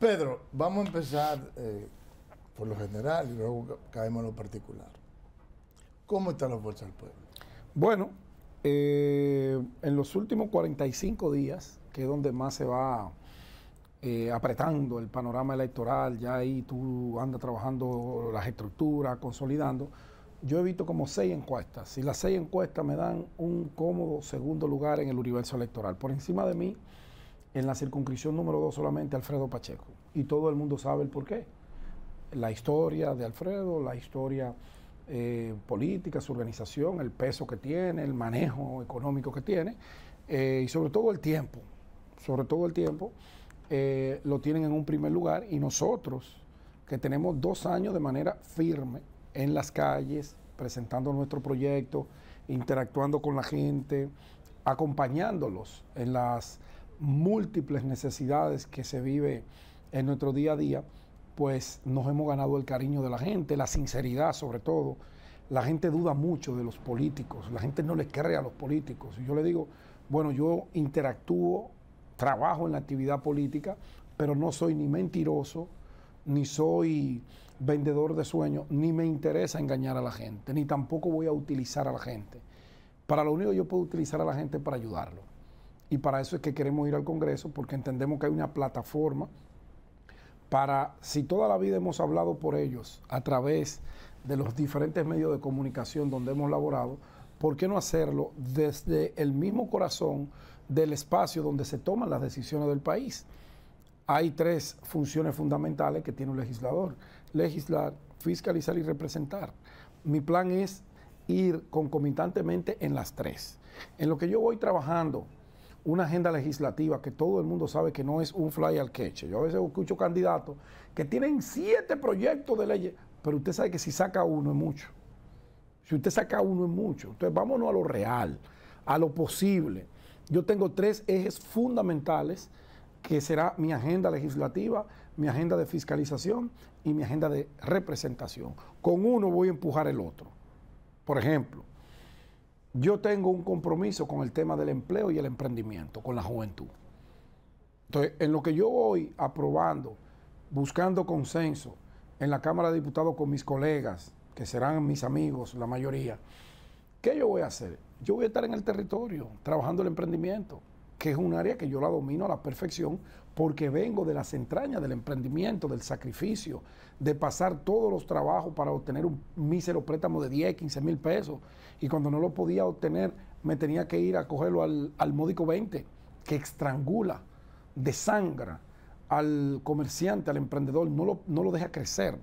Pedro, vamos a empezar eh, por lo general y luego caemos en lo particular. ¿Cómo está la fuerza del pueblo? Bueno, eh, en los últimos 45 días, que es donde más se va eh, apretando el panorama electoral, ya ahí tú andas trabajando las estructuras, consolidando. Yo he visto como seis encuestas y las seis encuestas me dan un cómodo segundo lugar en el universo electoral. Por encima de mí en la circunscripción número 2 solamente Alfredo Pacheco. Y todo el mundo sabe el porqué La historia de Alfredo, la historia eh, política, su organización, el peso que tiene, el manejo económico que tiene eh, y sobre todo el tiempo. Sobre todo el tiempo eh, lo tienen en un primer lugar y nosotros que tenemos dos años de manera firme en las calles, presentando nuestro proyecto, interactuando con la gente, acompañándolos en las múltiples necesidades que se vive en nuestro día a día, pues nos hemos ganado el cariño de la gente, la sinceridad sobre todo. La gente duda mucho de los políticos, la gente no le cree a los políticos. Y yo le digo, bueno, yo interactúo, trabajo en la actividad política, pero no soy ni mentiroso, ni soy vendedor de sueños, ni me interesa engañar a la gente, ni tampoco voy a utilizar a la gente. Para lo único yo puedo utilizar a la gente para ayudarlo y para eso es que queremos ir al Congreso, porque entendemos que hay una plataforma para, si toda la vida hemos hablado por ellos a través de los diferentes medios de comunicación donde hemos laborado, ¿por qué no hacerlo desde el mismo corazón del espacio donde se toman las decisiones del país? Hay tres funciones fundamentales que tiene un legislador. Legislar, fiscalizar y representar. Mi plan es ir concomitantemente en las tres. En lo que yo voy trabajando una agenda legislativa que todo el mundo sabe que no es un fly al queche. Yo a veces escucho candidatos que tienen siete proyectos de ley, pero usted sabe que si saca uno es mucho. Si usted saca uno es mucho. Entonces vámonos a lo real, a lo posible. Yo tengo tres ejes fundamentales que será mi agenda legislativa, mi agenda de fiscalización y mi agenda de representación. Con uno voy a empujar el otro. Por ejemplo, yo tengo un compromiso con el tema del empleo y el emprendimiento, con la juventud. Entonces, en lo que yo voy aprobando, buscando consenso en la Cámara de Diputados con mis colegas, que serán mis amigos, la mayoría, ¿qué yo voy a hacer? Yo voy a estar en el territorio, trabajando el emprendimiento que es un área que yo la domino a la perfección porque vengo de las entrañas del emprendimiento, del sacrificio, de pasar todos los trabajos para obtener un mísero préstamo de 10, 15 mil pesos. Y cuando no lo podía obtener, me tenía que ir a cogerlo al, módico 20, que estrangula, desangra al comerciante, al emprendedor, no lo, no lo deja crecer,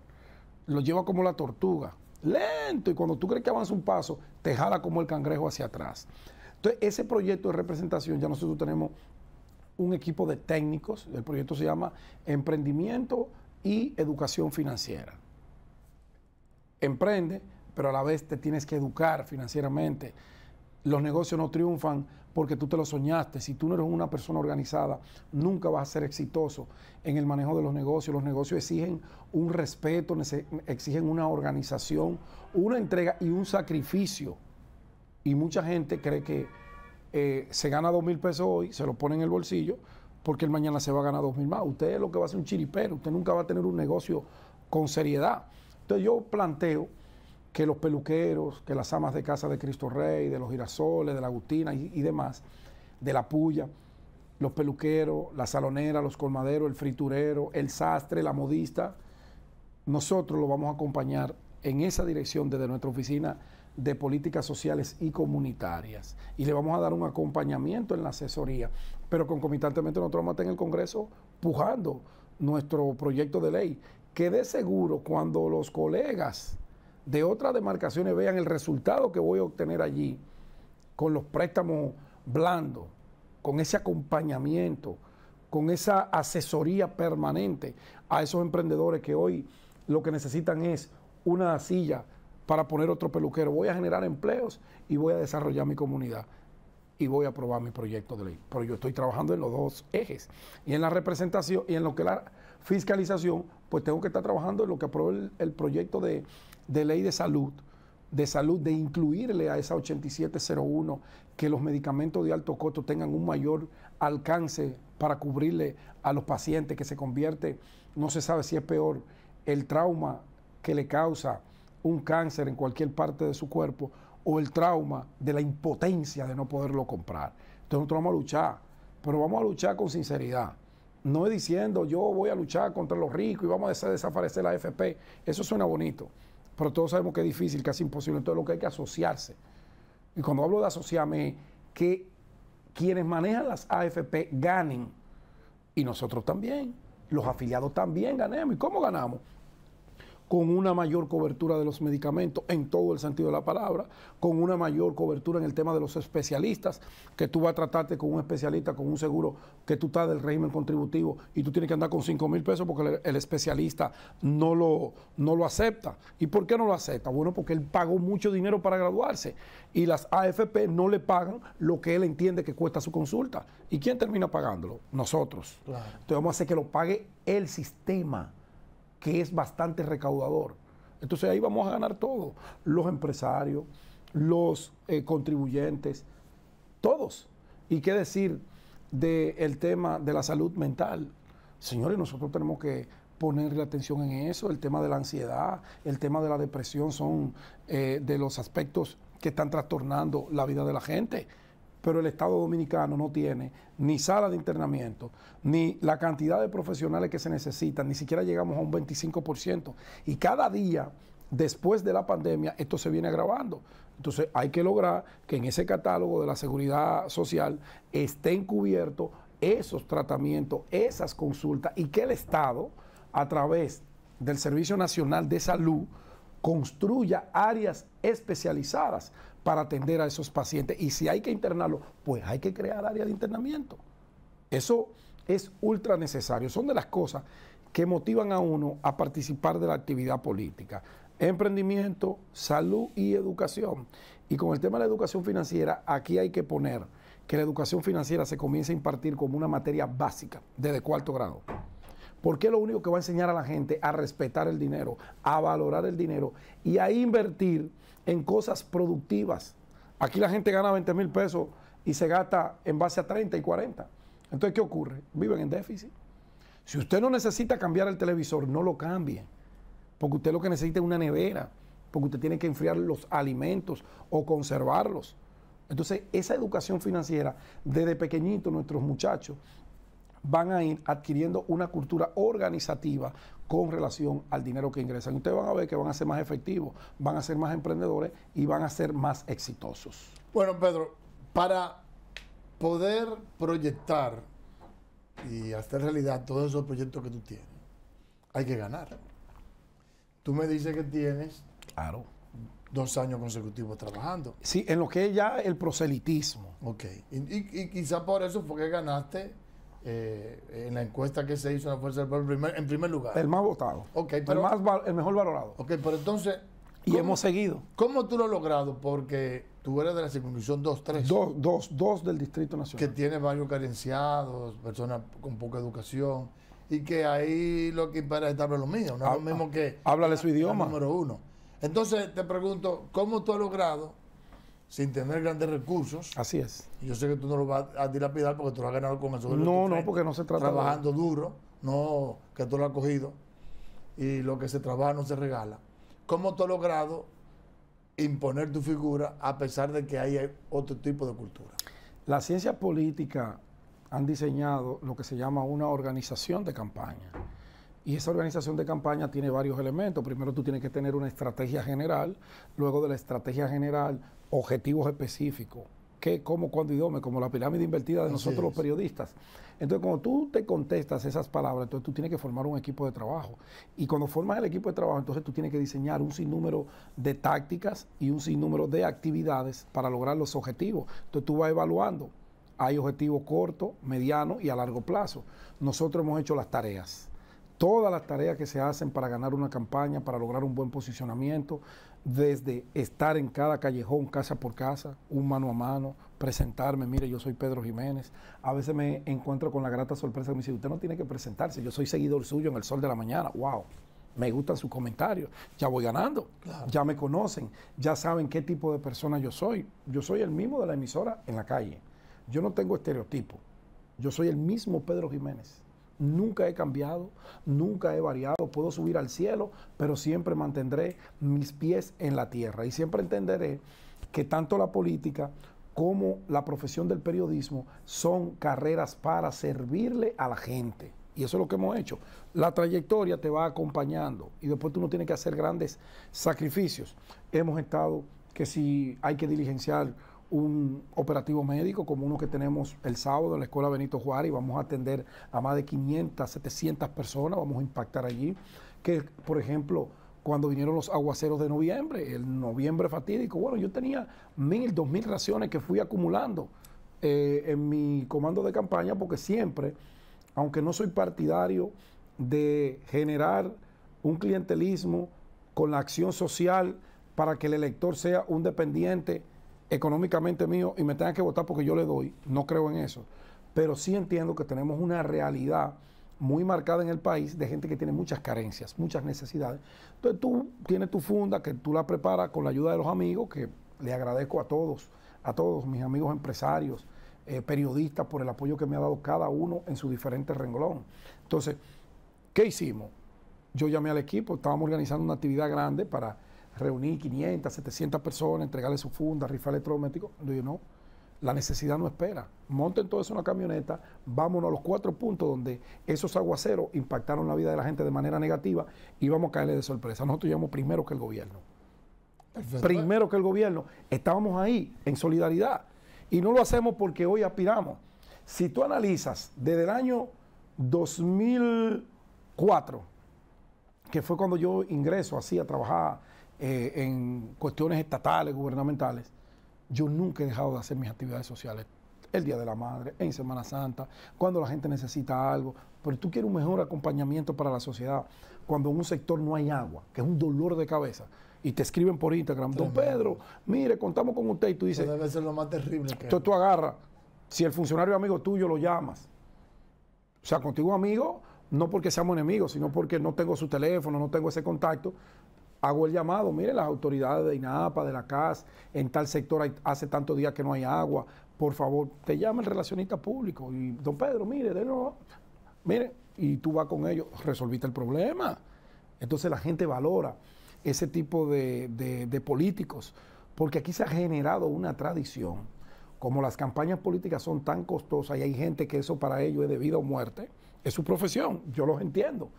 lo lleva como la tortuga, lento, y cuando tú crees que avanza un paso, te jala como el cangrejo hacia atrás. Entonces, ese proyecto de representación, ya nosotros tenemos un equipo de técnicos, el proyecto se llama Emprendimiento y Educación Financiera. Emprende, pero a la vez te tienes que educar financieramente. Los negocios no triunfan porque tú te lo soñaste. Si tú no eres una persona organizada, nunca vas a ser exitoso en el manejo de los negocios. Los negocios exigen un respeto, exigen una organización, una entrega y un sacrificio y mucha gente cree que eh, se gana dos mil pesos hoy, se lo pone en el bolsillo, porque el mañana se va a ganar dos mil más. Usted es lo que va a ser un chiripero, usted nunca va a tener un negocio con seriedad. Entonces yo planteo que los peluqueros, que las amas de casa de Cristo Rey, de los girasoles, de la Agustina y, y demás, de la puya, los peluqueros, la salonera, los colmaderos, el friturero, el sastre, la modista, nosotros lo vamos a acompañar en esa dirección desde nuestra oficina de políticas sociales y comunitarias. Y le vamos a dar un acompañamiento en la asesoría. Pero concomitantemente nosotros vamos a estar en el Congreso pujando nuestro proyecto de ley, que de seguro cuando los colegas de otras demarcaciones vean el resultado que voy a obtener allí, con los préstamos blandos, con ese acompañamiento, con esa asesoría permanente a esos emprendedores que hoy lo que necesitan es una silla para poner otro peluquero. Voy a generar empleos y voy a desarrollar mi comunidad y voy a aprobar mi proyecto de ley. Pero yo estoy trabajando en los dos ejes. Y en la representación y en lo que la fiscalización, pues tengo que estar trabajando en lo que aprobó el, proyecto de, de, ley de salud, de salud, de incluirle a esa 8701 que los medicamentos de alto costo tengan un mayor alcance para cubrirle a los pacientes que se convierte, no se sabe si es peor, el trauma que le causa un cáncer en cualquier parte de su cuerpo o el trauma de la impotencia de no poderlo comprar. Entonces nosotros vamos a luchar, pero vamos a luchar con sinceridad. No es diciendo yo voy a luchar contra los ricos y vamos a desaparecer la AFP. Eso suena bonito, pero todos sabemos que es difícil, casi imposible. Entonces lo que hay que asociarse. Y cuando hablo de asociarme, que quienes manejan las AFP ganen y nosotros también, los afiliados también ganemos. ¿Y cómo ganamos? con una mayor cobertura de los medicamentos en todo el sentido de la palabra, con una mayor cobertura en el tema de los especialistas, que tú vas a tratarte con un especialista, con un seguro que tú estás del régimen contributivo y tú tienes que andar con 5 mil pesos porque el, especialista no lo, no lo acepta. ¿Y por qué no lo acepta? Bueno, porque él pagó mucho dinero para graduarse y las AFP no le pagan lo que él entiende que cuesta su consulta. ¿Y quién termina pagándolo? Nosotros. Entonces vamos a hacer que lo pague el sistema que es bastante recaudador. Entonces ahí vamos a ganar todos, los empresarios, los eh, contribuyentes, todos. ¿Y qué decir del tema de la salud mental? Señores, nosotros tenemos que ponerle atención en eso, el tema de la ansiedad, el tema de la depresión son eh, de los aspectos que están trastornando la vida de la gente pero el Estado dominicano no tiene ni sala de internamiento, ni la cantidad de profesionales que se necesitan, ni siquiera llegamos a un 25%. Y cada día después de la pandemia esto se viene agravando. Entonces hay que lograr que en ese catálogo de la seguridad social estén cubiertos esos tratamientos, esas consultas y que el Estado, a través del Servicio Nacional de Salud, construya áreas especializadas para atender a esos pacientes. Y si hay que internarlo, pues hay que crear áreas de internamiento. Eso es ultra necesario. Son de las cosas que motivan a uno a participar de la actividad política. Emprendimiento, salud y educación. Y con el tema de la educación financiera, aquí hay que poner que la educación financiera se comienza a impartir como una materia básica desde cuarto grado. Porque es lo único que va a enseñar a la gente a respetar el dinero, a valorar el dinero y a invertir en cosas productivas. Aquí la gente gana 20 mil pesos y se gasta en base a 30 y 40. Entonces, ¿qué ocurre? Viven en déficit. Si usted no necesita cambiar el televisor, no lo cambie. Porque usted lo que necesita es una nevera. Porque usted tiene que enfriar los alimentos o conservarlos. Entonces, esa educación financiera, desde pequeñitos nuestros muchachos van a ir adquiriendo una cultura organizativa con relación al dinero que ingresan. Ustedes van a ver que van a ser más efectivos, van a ser más emprendedores y van a ser más exitosos. Bueno, Pedro, para poder proyectar y hacer realidad todos esos proyectos que tú tienes, hay que ganar. Tú me dices que tienes claro. dos años consecutivos trabajando. Sí, en lo que es ya el proselitismo. Ok. Y, y, quizá por eso fue que ganaste eh, en la encuesta que se hizo en la Fuerza del Pueblo, en primer lugar. El más votado. el, más, el mejor valorado. Ok, pero entonces... Y hemos seguido. ¿Cómo tú lo has logrado? Porque tú eres de la circunscripción 2-3. Dos, dos, del Distrito Nacional. Que tiene varios carenciados, personas con poca educación, y que ahí lo que para es lo mío, no es lo ah, mismo ah, que... Háblale su idioma. Número uno. Entonces te pregunto, ¿cómo tú has logrado sin tener grandes recursos. Así es. yo sé que tú no lo vas a dilapidar porque tú lo has ganado con eso. No, no, porque no se trata Trabajando duro, no que tú lo has cogido. Y lo que se trabaja no se regala. ¿Cómo tú has logrado imponer tu figura a pesar de que hay otro tipo de cultura? Las ciencias política... han diseñado lo que se llama una organización de campaña. Y esa organización de campaña tiene varios elementos. Primero tú tienes que tener una estrategia general, luego de la estrategia general objetivos específicos. ¿Qué, cómo, cuándo y dónde? Como la pirámide invertida de nosotros los periodistas. Entonces, cuando tú te contestas esas palabras, entonces tú tienes que formar un equipo de trabajo. Y cuando formas el equipo de trabajo, entonces tú tienes que diseñar un sinnúmero de tácticas y un sinnúmero de actividades para lograr los objetivos. Entonces tú vas evaluando. Hay objetivos cortos, medianos y a largo plazo. Nosotros hemos hecho las tareas todas las tareas que se hacen para ganar una campaña, para lograr un buen posicionamiento, desde estar en cada callejón, casa por casa, un mano a mano, presentarme, mire, yo soy Pedro Jiménez. A veces me encuentro con la grata sorpresa que me dice, usted no tiene que presentarse, yo soy seguidor suyo en el sol de la mañana, wow. Me gustan sus comentarios, ya voy ganando, ya me conocen, ya saben qué tipo de persona yo soy. Yo soy el mismo de la emisora en la calle. Yo no tengo estereotipo. Yo soy el mismo Pedro Jiménez Nunca he cambiado, nunca he variado. Puedo subir al cielo, pero siempre mantendré mis pies en la tierra y siempre entenderé que tanto la política como la profesión del periodismo son carreras para servirle a la gente. Y eso es lo que hemos hecho. La trayectoria te va acompañando y después tú no tienes que hacer grandes sacrificios. Hemos estado que si hay que diligenciar un operativo médico como uno que tenemos el sábado en la Escuela Benito Juárez. Vamos a atender a más de 500, 700 personas, vamos a impactar allí. Que, por ejemplo, cuando vinieron los aguaceros de noviembre, el noviembre fatídico, bueno, yo tenía mil, dos mil raciones que fui acumulando eh, en mi comando de campaña porque siempre, aunque no soy partidario de generar un clientelismo con la acción social para que el elector sea un dependiente, económicamente mío y me tenga que votar porque yo le doy, no creo en eso. Pero sí entiendo que tenemos una realidad muy marcada en el país de gente que tiene muchas carencias, muchas necesidades. Entonces tú tienes tu funda que tú la preparas con la ayuda de los amigos, que le agradezco a todos, a todos mis amigos empresarios, eh, periodistas, por el apoyo que me ha dado cada uno en su diferente renglón. Entonces, ¿qué hicimos? Yo llamé al equipo, estábamos organizando una actividad grande para reunir 500, 700 personas, entregarle su funda, rifar electrodoméstico. No, digo, no. La necesidad no espera. Monten todo eso en una camioneta, vámonos a los cuatro puntos donde esos aguaceros impactaron la vida de la gente de manera negativa y vamos a caerle de sorpresa. Nosotros llegamos primero que el gobierno. Primero que el gobierno. Estábamos ahí en solidaridad y no lo hacemos porque hoy aspiramos. Si tú analizas desde el año 2004, que fue cuando yo ingreso así a trabajar eh, en cuestiones estatales, gubernamentales, yo nunca he dejado de hacer mis actividades sociales. El Día de la Madre, en Semana Santa, cuando la gente necesita algo. Pero tú quieres un mejor acompañamiento para la sociedad. Cuando en un sector no hay agua, que es un dolor de cabeza, y te escriben por Instagram, don Pedro, mire, contamos con usted, y tú dices... Eso debe ser lo más terrible Entonces tú agarras, si el funcionario es amigo tuyo lo llamas, o sea, contigo amigo, no porque seamos enemigos, sino porque no tengo su teléfono, no tengo ese contacto, hago el llamado, mire, las autoridades de INAPA, de la CAS, en tal sector hace tantos días que no hay agua, por favor, te llama el relacionista público y, don Pedro, mire, de mire, y tú vas con ellos, resolviste el problema. Entonces la gente valora ese tipo de, políticos, porque aquí se ha generado una tradición. Como las campañas políticas son tan costosas y hay gente que eso para ellos es de vida o muerte, es su profesión, yo los entiendo.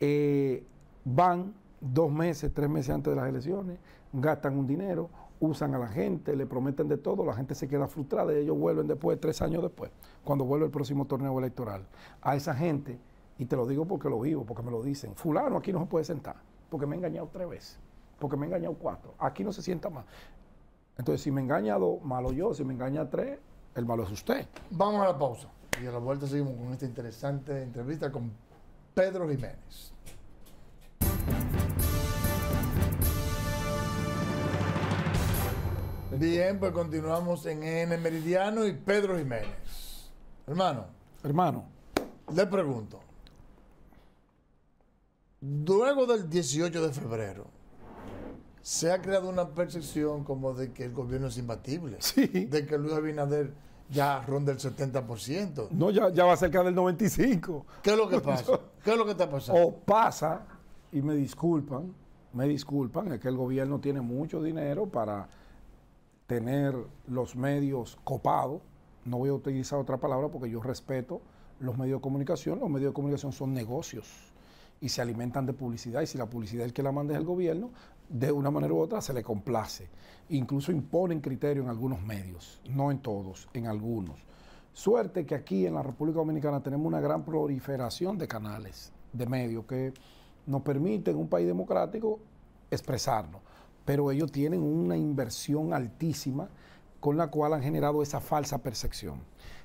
Eh, van dos meses, tres meses antes de las elecciones, gastan un dinero, usan a la gente, le prometen de todo, la gente se queda frustrada y ellos vuelven después, tres años después, cuando vuelve el próximo torneo electoral. A esa gente, y te lo digo porque lo vivo, porque me lo dicen, fulano aquí no se puede sentar, porque me he engañado tres veces, porque me he engañado cuatro, aquí no se sienta más. Entonces, si me engaña dos, malo yo, si me engaña tres, el malo es usted. Vamos a la pausa. Y a la vuelta seguimos con esta interesante entrevista con Pedro Jiménez. Bien, pues continuamos en N Meridiano y Pedro Jiménez. Hermano. Hermano. Le pregunto. Luego del 18 de febrero, se ha creado una percepción como de que el gobierno es imbatible. Sí. De que Luis Abinader ya ronda el 70%. No, ya, ya va cerca del 95%. ¿Qué es lo que pasa? ¿Qué es lo que está pasando? O pasa, y me disculpan, me disculpan, es que el gobierno tiene mucho dinero para tener los medios copados, no voy a utilizar otra palabra porque yo respeto los medios de comunicación, los medios de comunicación son negocios y se alimentan de publicidad y si la publicidad es que la manda es el gobierno, de una manera u otra se le complace. Incluso imponen criterio en algunos medios, no en todos, en algunos. Suerte que aquí en la República Dominicana tenemos una gran proliferación de canales, de medios que nos permiten en un país democrático expresarnos pero ellos tienen una inversión altísima con la cual han generado esa falsa percepción.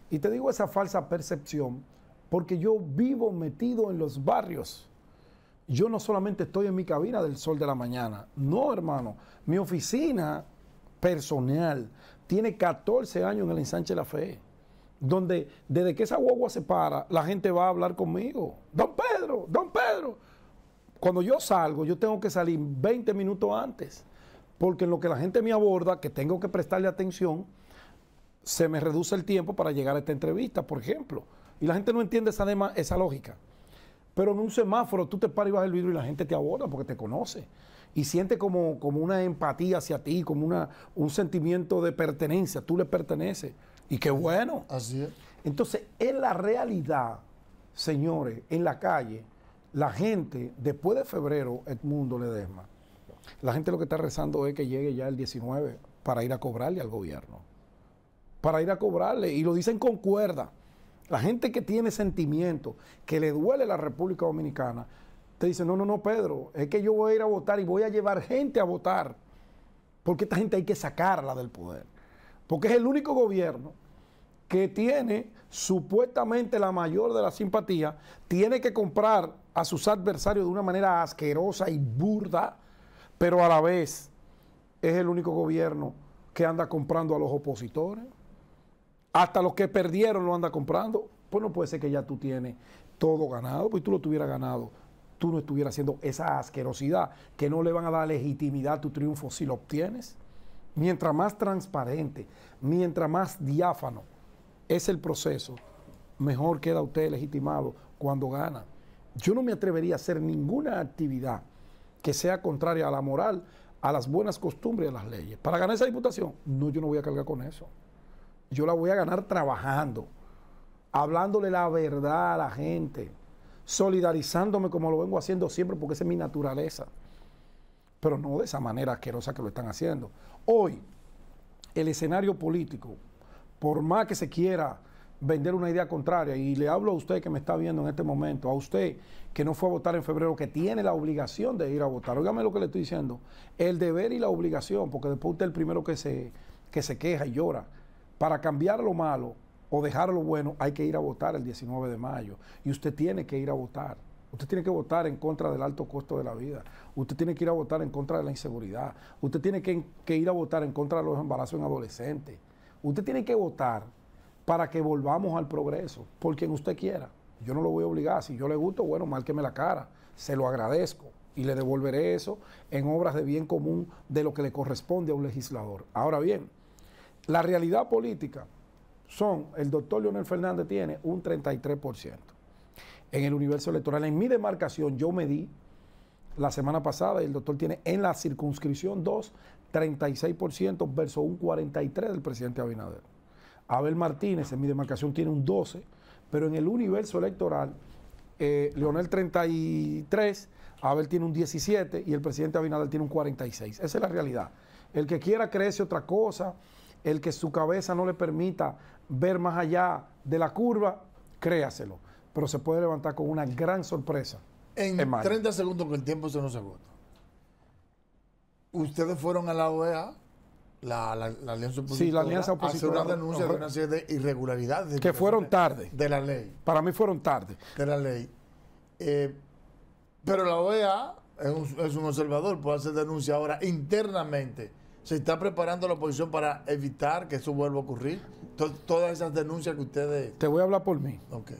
Y te digo esa falsa percepción porque yo vivo metido en los barrios. Yo no solamente estoy en mi cabina del sol de la mañana, no hermano, mi oficina personal tiene 14 años en el ensanche de la fe, donde desde que esa guagua se para, la gente va a hablar conmigo. Don Pedro, don Pedro. Cuando yo salgo, yo tengo que salir 20 minutos antes porque en lo que la gente me aborda, que tengo que prestarle atención, se me reduce el tiempo para llegar a esta entrevista, por ejemplo. Y la gente no entiende esa, esa lógica. Pero en un semáforo tú te paras y bajas el vidrio y la gente te aborda porque te conoce. Y siente como, una empatía hacia ti, como un sentimiento de pertenencia. Tú le perteneces. Y qué bueno. Así es. Entonces, en la realidad, señores, en la calle, la gente, después de febrero, el mundo le Ledesma, la gente lo que está rezando es que llegue ya el 19 para ir a cobrarle al gobierno. Para ir a cobrarle. Y lo dicen con cuerda. La gente que tiene sentimiento, que le duele la República Dominicana, te dice, no, no, no, Pedro, es que yo voy a ir a votar y voy a llevar gente a votar. Porque esta gente hay que sacarla del poder. Porque es el único gobierno que tiene supuestamente la mayor de la simpatía, tiene que comprar a sus adversarios de una manera asquerosa y burda pero a la vez es el único gobierno que anda comprando a los opositores. Hasta los que perdieron lo anda comprando. Pues no puede ser que ya tú tienes todo ganado, pues tú lo tuvieras ganado. Tú no estuvieras haciendo esa asquerosidad que no le van a dar legitimidad a tu triunfo si lo obtienes. Mientras más transparente, mientras más diáfano es el proceso, mejor queda usted legitimado cuando gana. Yo no me atrevería a hacer ninguna actividad que sea contraria a la moral, a las buenas costumbres y a las leyes. Para ganar esa diputación, no, yo no voy a cargar con eso. Yo la voy a ganar trabajando, hablándole la verdad a la gente, solidarizándome como lo vengo haciendo siempre porque esa es mi naturaleza. Pero no de esa manera asquerosa que lo están haciendo. Hoy, el escenario político, por más que se quiera vender una idea contraria. Y le hablo a usted que me está viendo en este momento, a usted que no fue a votar en febrero, que tiene la obligación de ir a votar. Óigame lo que le estoy diciendo, el deber y la obligación, porque después usted es el primero que se, que se queja y llora. Para cambiar lo malo o dejar lo bueno, hay que ir a votar el 19 de mayo. Y usted tiene que ir a votar. Usted tiene que votar en contra del alto costo de la vida. Usted tiene que ir a votar en contra de la inseguridad. Usted tiene que, que ir a votar en contra de los embarazos en adolescentes. Usted tiene que votar para que volvamos al progreso, por quien usted quiera. Yo no lo voy a obligar, si yo le gusto, bueno, márqueme la cara, se lo agradezco y le devolveré eso en obras de bien común de lo que le corresponde a un legislador. Ahora bien, la realidad política son, el doctor Leonel Fernández tiene un 33%. En el universo electoral, en mi demarcación, yo me di la semana pasada y el doctor tiene en la circunscripción 2, 36% versus un 43% del presidente Abinader. Abel Martínez en mi demarcación tiene un 12, pero en el universo electoral, eh, Leonel 33, Abel tiene un 17 y el presidente Abinader tiene un 46. Esa es la realidad. El que quiera creerse otra cosa, el que su cabeza no le permita ver más allá de la curva, créaselo. Pero se puede levantar con una gran sorpresa. En, 30 segundos que el tiempo se nos agota. Ustedes fueron a la OEA la, alianza opositora, sí, la alianza hace una denuncia de una serie de irregularidades. Que fueron tarde. De la ley. Para mí fueron tarde. De la ley. Eh, pero la OEA es un, observador, puede hacer denuncia ahora internamente. ¿Se está preparando la oposición para evitar que eso vuelva a ocurrir? todas esas denuncias que ustedes... Te voy a hablar por mí. Ok.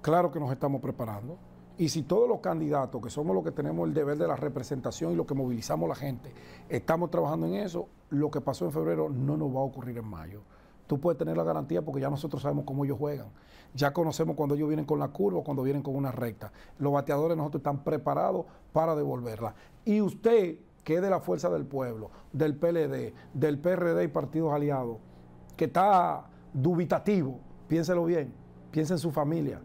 Claro que nos estamos preparando. Y si todos los candidatos, que somos los que tenemos el deber de la representación y los que movilizamos la gente, estamos trabajando en eso, lo que pasó en febrero no nos va a ocurrir en mayo. Tú puedes tener la garantía porque ya nosotros sabemos cómo ellos juegan. Ya conocemos cuando ellos vienen con la curva, o cuando vienen con una recta. Los bateadores nosotros están preparados para devolverla. Y usted, que es de la fuerza del pueblo, del PLD, del PRD y partidos aliados, que está dubitativo, piénselo bien, piensa en su familia,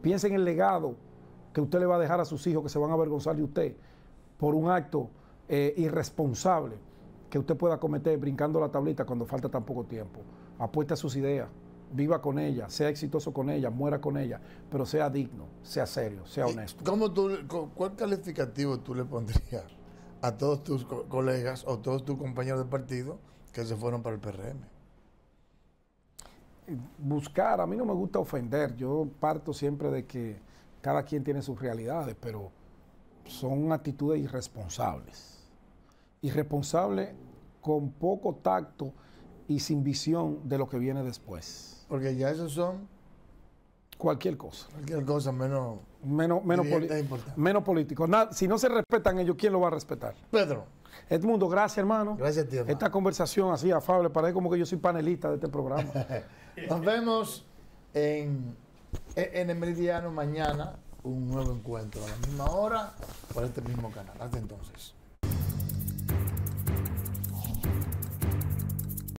piensa en el legado que usted le va a dejar a sus hijos que se van a avergonzar de usted por un acto eh, irresponsable que usted pueda cometer brincando la tablita cuando falta tan poco tiempo. apuesta a sus ideas, viva con ella sea exitoso con ella muera con ella pero sea digno, sea serio, sea honesto. ¿Cuál calificativo tú le pondrías a todos tus colegas o todos tus compañeros de partido que se fueron para el PRM? Buscar, a mí no me gusta ofender, yo parto siempre de que cada quien tiene sus realidades, pero son actitudes irresponsables. Irresponsable con poco tacto y sin visión de lo que viene después. Porque ya esos son cualquier cosa. Cualquier cosa menos menos menos, e menos político. si no se respetan ellos, ¿quién lo va a respetar? Pedro. Edmundo, gracias hermano. Gracias tío Esta conversación así afable, parece como que yo soy panelista de este programa. Nos vemos en e-, en el meridiano mañana un nuevo encuentro a la misma hora por este mismo canal. Hasta entonces.